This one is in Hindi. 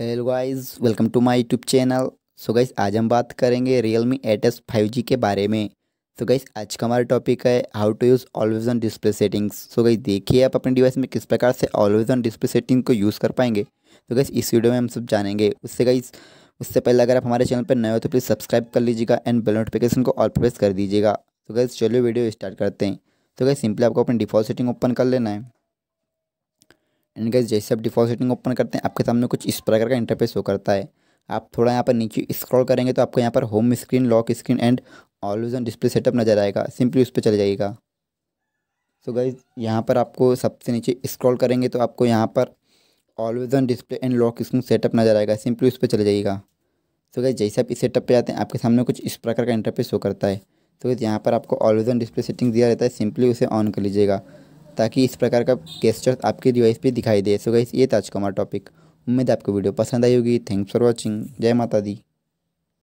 hello guys welcome to my YouTube channel so guys आज हम बात करेंगे Realme eight S five G के बारे में सो so गाइस आज का हमारा टॉपिक है how to use always on display settings so guys देखिए आप अपने डिवाइस में किस प्रकार से ऑलवेज ऑन डिस्प्ले सेटिंग को यूज़ कर पाएंगे तो so गाइस इस वीडियो में हम सब जानेंगे उससे गाइस उससे पहले अगर आप हमारे चैनल पर नए हो तो प्लीज़ सब्सक्राइब कर लीजिएगा एंड बेल नोटिफिकेशन को ऑल प्रेस कर दीजिएगा तो गाइस चलो वीडियो स्टार्ट करते हैं तो गाइस सिंपली आपको अपनी डिफॉल्ट सेटिंग ओपन कर लेना है एंड गैस जैसे आप डिफॉल्ट सेटिंग ओपन करते हैं आपके सामने कुछ इस प्रकार का इंटरफेस हो करता है आप थोड़ा यहाँ पर नीचे स्क्रॉल करेंगे तो आपको यहाँ पर home screen lock screen and always on display setup नजर आएगा सिंपली उस पर चले जाइएगा सो गाइज यहाँ पर आपको सबसे नीचे स्क्रॉल करेंगे तो आपको यहाँ पर always on display and lock screen setup नजर आएगा सिंपली उस पर चले जाइएगा सो गाइज जैसे आप इस सेटअप पर आते हैं आपके सामने कुछ इस प्रकार का इंटरफेस हो करता है तो गैस यहाँ पर आपको ऑलवेज ऑन डिस्प्ले सेटिंग दिया रहता है सिंपली उसे ऑन कर लीजिएगा ताकि इस प्रकार का गेस्चर आपके डिवाइस पे दिखाई दे सो गई ये था आज का हमारा टॉपिक उम्मीद आपको वीडियो पसंद आई होगी थैंक्स फॉर वॉचिंग जय माता दी